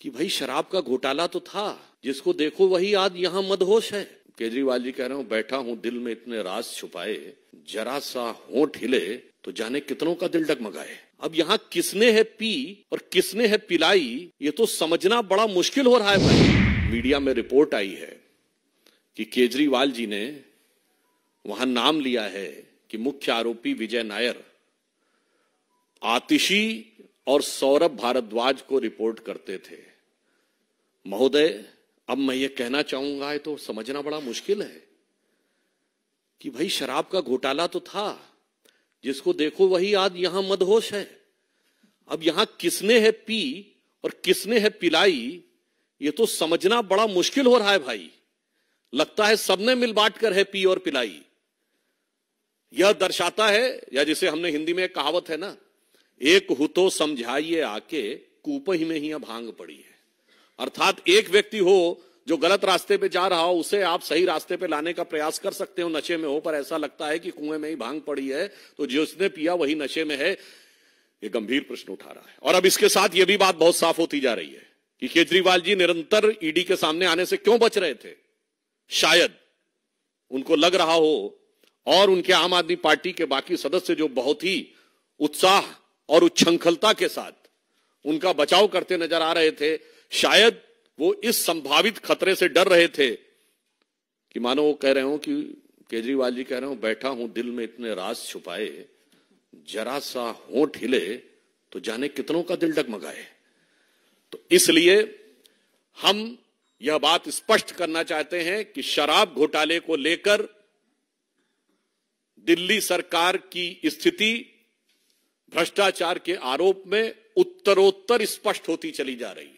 कि भाई शराब का घोटाला तो था जिसको देखो वही आज यहाँ मदहोश है केजरीवाल जी कह रहे हो बैठा हूँ दिल में इतने राज छुपाए जरा सा होठ हिले तो जाने कितनों का दिल डगमगाए अब यहाँ किसने है पी और किसने है पिलाई ये तो समझना बड़ा मुश्किल हो रहा है भाई मीडिया में रिपोर्ट आई है कि केजरीवाल जी ने वहां नाम लिया है कि मुख्य आरोपी विजय नायर आतिशी और सौरभ भारद्वाज को रिपोर्ट करते थे महोदय अब मैं ये कहना चाहूंगा तो समझना बड़ा मुश्किल है कि भाई शराब का घोटाला तो था जिसको देखो वही आज यहां मदहोश है अब यहां किसने है पी और किसने है पिलाई ये तो समझना बड़ा मुश्किल हो रहा है भाई लगता है सबने मिल बांट कर है पी और पिलाई यह दर्शाता है या जिसे हमने हिंदी में कहावत है ना एक हुतो समझाइए आके कूप ही में ही भांग पड़ी है अर्थात एक व्यक्ति हो जो गलत रास्ते पे जा रहा हो उसे आप सही रास्ते पे लाने का प्रयास कर सकते हो नशे में हो पर ऐसा लगता है कि कुएं में ही भांग पड़ी है तो जिसने पिया वही नशे में है ये गंभीर प्रश्न उठा रहा है और अब इसके साथ ये भी बात बहुत साफ होती जा रही है कि केजरीवाल जी निरंतर ईडी के सामने आने से क्यों बच रहे थे शायद उनको लग रहा हो और उनके आम आदमी पार्टी के बाकी सदस्य जो बहुत ही उत्साह और उच्छृंखलता के साथ उनका बचाव करते नजर आ रहे थे शायद वो इस संभावित खतरे से डर रहे थे कि मानो वो कह रहे हो कि केजरीवाल जी कह रहे हो बैठा हूं दिल में इतने राज छुपाए जरा सा होठ हिले तो जाने कितनों का दिल डगमगाए तो इसलिए हम यह बात स्पष्ट करना चाहते हैं कि शराब घोटाले को लेकर दिल्ली सरकार की स्थिति भ्रष्टाचार के आरोप में उत्तरोत्तर स्पष्ट होती चली जा रही है